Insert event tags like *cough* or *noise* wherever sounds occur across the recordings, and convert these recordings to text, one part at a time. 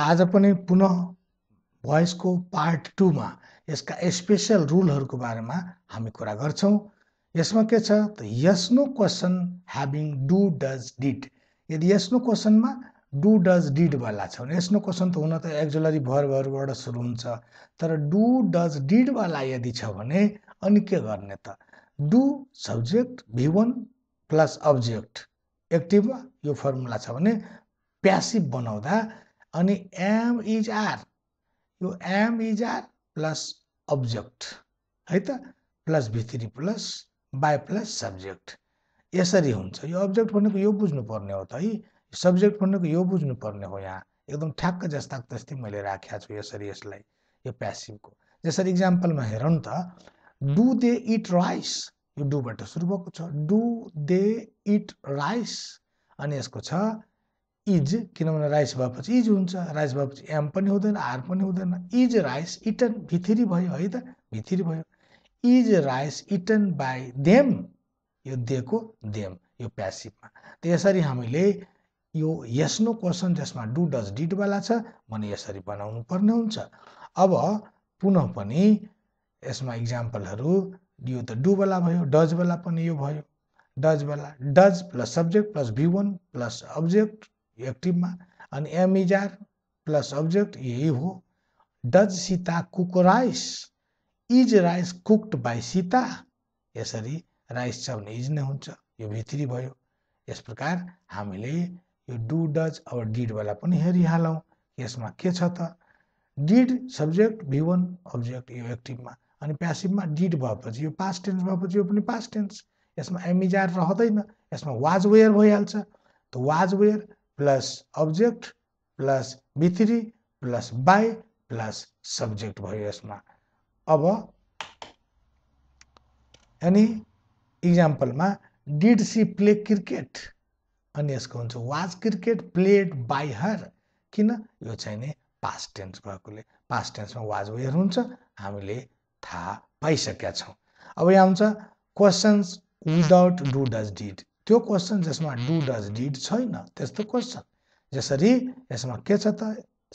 आज पनि पुनः भोइसको पार्ट टूमा यसका स्पेसल रुलहरूको बारेमा हामी कुरा गर्छौँ यसमा के छ त yes no question having do does did यदि यस नो क्वेसनमा डु डज डिड वाला छ भने यस नो क्वेसन त हुन त एक्जुलरी भरबाट सुरु हुन्छ तर डु डज डिड वाला यदि छ भने अनि के गर्ने त do subject V plus object एक्टिभमा यो फर्मुला छ भने प्यासिभ बनाउँदा अनि एम इज आर यो am is are plus object है त plus V three plus by plus subject यसरी हुन्छ यो अब्जेक्ट भनेको यो बुझ्नुपर्ने हो त है सब्जेक्ट भनेको यो बुझ्नुपर्ने हो यहाँ एकदम ठ्याक्क जस्ताको त्यस्तै मैले राखेको छु यसरी यसलाई यो प्यासिभको जसरी इक्जाम्पलमा हेरौँ त डु दे इट राइस यो डुबाट सुरु भएको छ डु दे इट राइस अनि यसको छ इज किनभने राइस भएपछि इज हुन्छ राइस भएपछि एम पनि हुँदैन आर पनि हुँदैन इज राइस इटन भित्री भयो है त भित्री भयो is rice eaten by them यो दिएको देम यो प्यासिभमा त यसरी हामीले यो यसनो क्वेसन जसमा डु डज डिडवाला छ भने यसरी बनाउनु पर्ने हुन्छ अब पुनः पनि यसमा इक्जाम्पलहरू यो त डुवाला भयो डजवाला पनि यो भयो डजवाला does plus subject plus V one plus object एक्टिभमा अनि am is are plus object यही हो does Sita cook rice is rice cooked by Sita यसरी राइस छ भने इज नै हुन्छ यो भित्री भयो यस प्रकार हामीले यो डु डज अब डिडवाला पनि हेरिहालौँ यसमा के छ त did subject V one object यो एक्टिभमा अनि प्यासिभमा डिड भएपछि यो पास्ट टेन्स भएपछि यो पनि पास्ट टेन्स यसमा एमिजार रहँदैन यसमा वाज वेयर भइहाल्छ त was were plus object plus V three plus by plus subject भयो यसमा अब अनि इक्जाम्पलमा डिड सी प्ले क्रिकेट अनि यसको हुन्छ was cricket played by her किन यो चाहिँ नि पास्ट टेन्स भएकोले पास्ट टेन्समा वाज वेयर हुन्छ हामीले थाहा पाइसकेका छौँ अब यहाँ हुन्छ questions without do does did त्यो क्वेसन जसमा डु डज डिड छैन त्यस्तो क्वेसन जसरी यसमा के छ त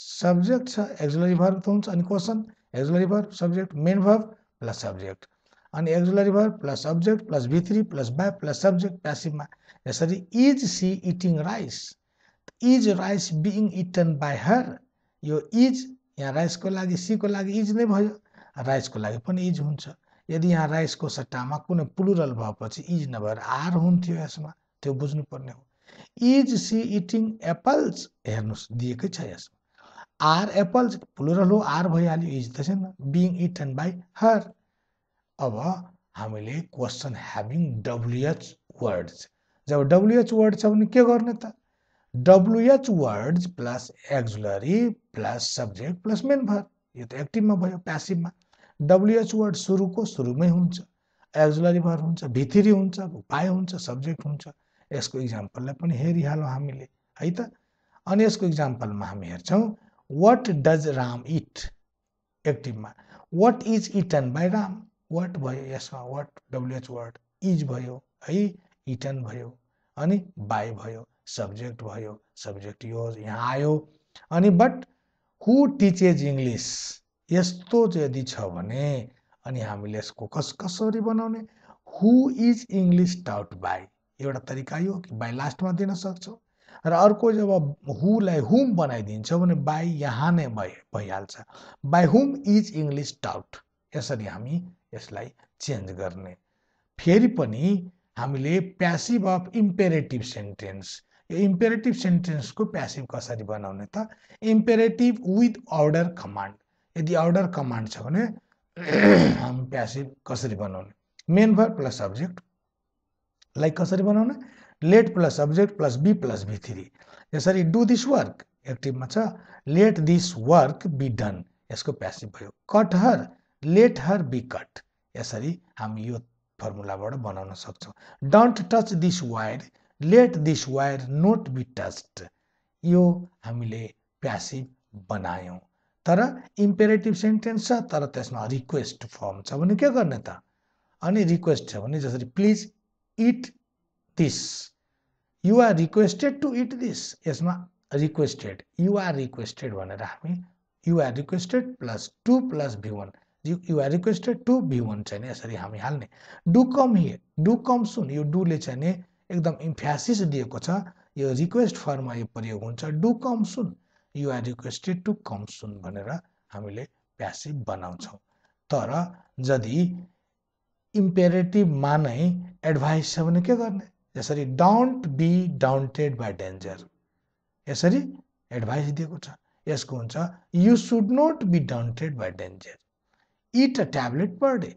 सब्जेक्ट छ एक्जुलरी भर्ब त हुन्छ अनि question auxiliary verb subject main verb plus subject अनि auxiliary verb plus subject plus V three plus by plus subject प्यासिभमा यसरी is she eating rice is rice being eaten by her यो is यहाँ राइसको लागि सीको लागि इज नै भयो राइसको लागि पनि इज हुन्छ यदि यहाँ राइसको सट्टामा कुनै प्लुरल भएपछि इज नभएर आर हुन्थ्यो यसमा त्यो बुझ्नुपर्ने हो इज सी इटिङ एप्पल्स हेर्नुहोस् दिएकै छ यसमा आर एप्पल्स प्लुरल हो आर भइहाल्यो इज त छैन बिङ इटन बाई हर अब हामीले क्वेसन ह्याभिङ डब्लुएच वर्ड्स जब डब्लुएच वर्ड छ भने के गर्ने त WH words plus auxiliary plus subject plus main verb यो त एक्टिभमा भयो प्यासिभमा डब्लुएच वर्ड सुरुको सुरुमै हुन्छ एक्जुलरी भर हुन्छ भित्री हुन्छ उपाय हुन्छ सब्जेक्ट हुन्छ यसको इक्जाम्पललाई पनि हेरिहालौँ हामीले है त अनि यसको इक्जाम्पलमा हामी हेर्छौँ वाट डज राम इट एक्टिभमा what is eaten by Ram what भयो यसमा वाट डब्लुएच वर्ड इज भयो है इटन भयो अनि बाई भयो सब्जेक्ट भयो सब्जेक्ट यो यहाँ आयो अनि बट हु टिचेज इङ्ग्लिस यस्तो यदि छ भने अनि हामीले यसको कस कसरी बनाउने who is English taught by एउटा तरिका यो कि बाई लास्टमा दिन सक्छौँ र अर्को जब हुलाई हुम बनाइदिन्छौँ भने बाई यहाँ नै भइ भइहाल्छ बाई हुम इज इङ्ग्लिस डाउट यसरी हामी यसलाई चेन्ज गर्ने फेरि पनि हामीले प्यासिभ अफ इम्पेरेटिभ सेन्टेन्स यो इम्पेरेटिभ सेन्टेन्सको प्यासिभ कसरी बनाउने त इम्पेरेटिभ विथ अर्डर कमान्ड यदि अर्डर कमान्ड छ भने *clears throat* हामी प्यासिभ कसरी बनाउने मेन भर प्लस सब्जेक्ट लाइक कसरी बनाउने let plus subject plus be plus V three यसरी डु दिस वर्क एक्टिभमा छ let this work be done यसको प्यासिभ भयो cut her let her be cut यसरी हामी यो फर्मुलाबाट बनाउन सक्छौँ don't touch this wire let this wire not be touched यो हामीले प्यासिभ बनायौँ तर इम्पेरेटिभ सेन्टेन्स छ तर त्यसमा रिक्वेस्ट फर्म छ भने के गर्ने त अनि रिक्वेस्ट छ भने जसरी please eat this you are requested to eat this यसमा रिक्वेस्टेड युआर रिक्वेस्टेड भनेर हामी you are requested plus to plus V one you are requested to V one चाहिँ यसरी हामी हाल्ने do come here do come soon यो डुले चाहिँ एकदम इम्फ्यासिस दिएको छ यो रिक्वेस्ट फर्ममा यो प्रयोग हुन्छ do come soon you are requested to come soon भनेर हामीले प्यासिभ बनाउँछौँ तर यदि इम्पेरेटिभमा नै एडभाइस छ भने के गर्ने यसरी don't be daunted by danger यसरी एडभाइस दिएको छ यसको हुन्छ you should not be daunted by danger eat a tablet per day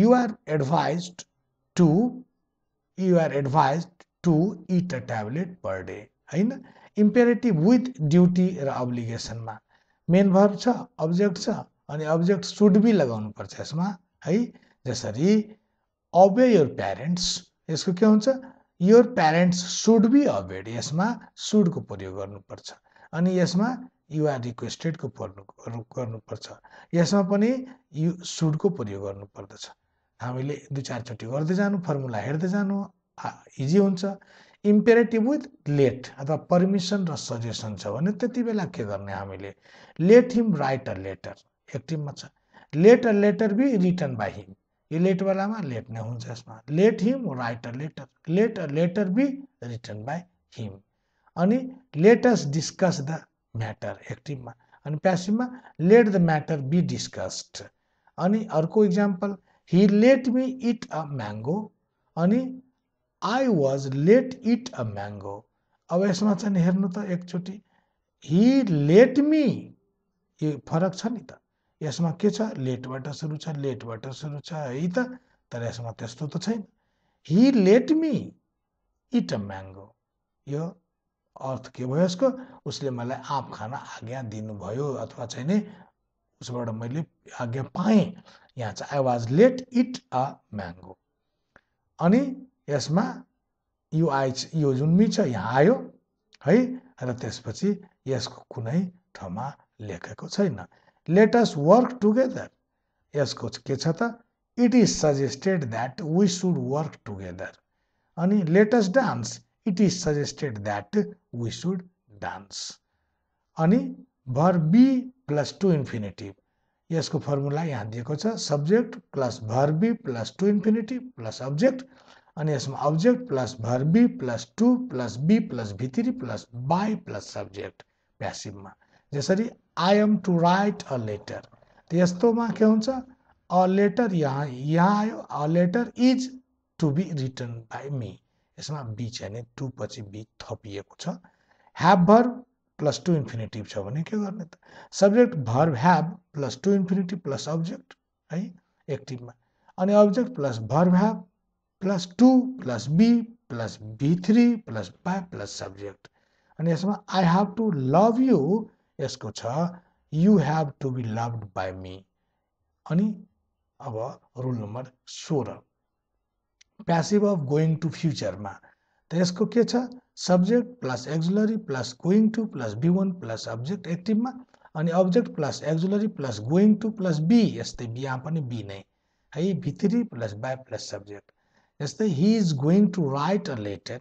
you are advised to you are advised to eat a tablet per day होइन इम्पेरेटिभ विथ ड्युटी र अब्लिगेसनमा main verb छ object छ अनि अब्जेक्ट सुड बी पर्छ यसमा है जसरी अबे योर प्यारेन्ट्स यसको के हुन्छ your parents should be obeyed यसमा सुडको प्रयोग गर्नुपर्छ अनि यसमा युआर रिक्वेस्टेडको पर्नु गर्नुपर्छ यसमा पनि यु सुडको प्रयोग गर्नुपर्दछ हामीले दुई चारचोटि गर्दै जानु फर्मुला हेर्दै जानु इजी हुन्छ इम्पेरेटिभ विथ लेट अथवा पर्मिसन र सजेसन छ भने त्यति बेला के गर्ने हामीले let him write a letter एक्टिभमा छ let a letter be written by him यो लेटवालामा लेट नै हुन्छ यसमा let him write a letter let a letter be written by him अनि लेटस डिस्कस द म्याटर एक्टिभमा अनि प्यासिभमा let the matter be discussed अनि अर्को example he let me eat a mango अनि I was let eat a mango अब यसमा चाहिँ हेर्नु त एकचोटि हि लेट मी यो फरक छ नि त यसमा के छ लेटबाट सुरु छ लेटबाट सुरु छ है त तर यसमा त्यस्तो त छैन he let me eat a mango यो अर्थ के भयो यसको उसले मलाई आँप खान आज्ञा दिनुभयो अथवा चाहिँ नि उसबाट मैले आज्ञा पाएँ यहाँ चाहिँ I was let eat a mango अनि यसमा यो आइच यो जुन मि छ यहाँ आयो है र त्यसपछि यसको कुनै ठाउँमा लेखेको छैन लेटस वर्क टुगेदर यसको के छ त it is suggested that we should work together अनि let's dance it is suggested that we should dance अनि भर बी प्लस टु इन्फिनेटिभ यसको फर्मुला यहाँ दिएको छ subject plus verb be plus to infinitive plus object अनि यसमा object plus verb be plus to plus be plus V three plus by plus subject प्यासिभमा जसरी I am to write a letter यस्तोमा के हुन्छ अ लेटर यहाँ यहाँ आयो a letter is to be written by me यसमा बी भने टु पछि बी थपिएको छ ह्याभ भर प्लस टु इन्फिनेटिभ छ भने के गर्ने त subject verb have plus to infinitive plus object है एक्टिभमा अनि object plus verb have plus to plus be plus V three plus five plus subject अनि यसमा I have to love you यसको छ you have to be loved by me अनि अब rule number सोह्र प्यासिभ अफ गोइङ टु फ्युचरमा त यसको के छ subject plus auxiliary plus going to plus V one plus object एक्टिभमा अनि object plus auxiliary plus going to plus be यस्तै बी यहाँ पनि बी नै है भित्री प्लस बाई प्लस सब्जेक्ट जस्तै he is going to write a letter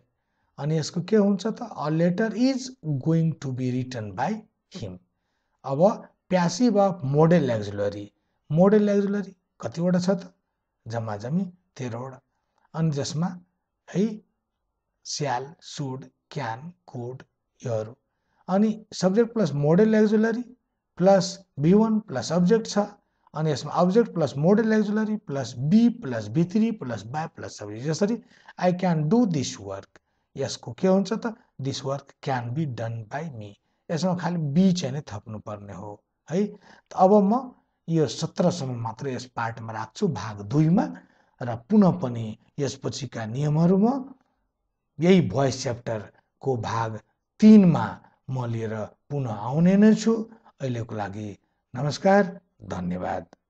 अनि यसको के हुन्छ त a letter is going to be written by him अब passive of modal auxiliary modal auxiliary कतिवटा छ त जम्मा जम्मी तेह्रवटा अनि जसमा है स्याल सुड क्यान कुड योहरू अनि subject plus modal auxiliary plus V one plus subject छ अनि यसमा object plus modal auxiliary plus be plus be plus by plus sub जसरी I can do this work यसको के हुन्छ त this work can be done by me यसमा खालि बी चाहिँ नै थप्नुपर्ने हो है अब म यो सत्रसम्म मात्र यस पार्टमा राख्छु भाग दुईमा र पुनः पनि यसपछिका नियमहरूमा यही भोइस च्याप्टरको भाग तिनमा म लिएर पुनः आउने नै छु अहिलेको लागि नमस्कार धन्यवाद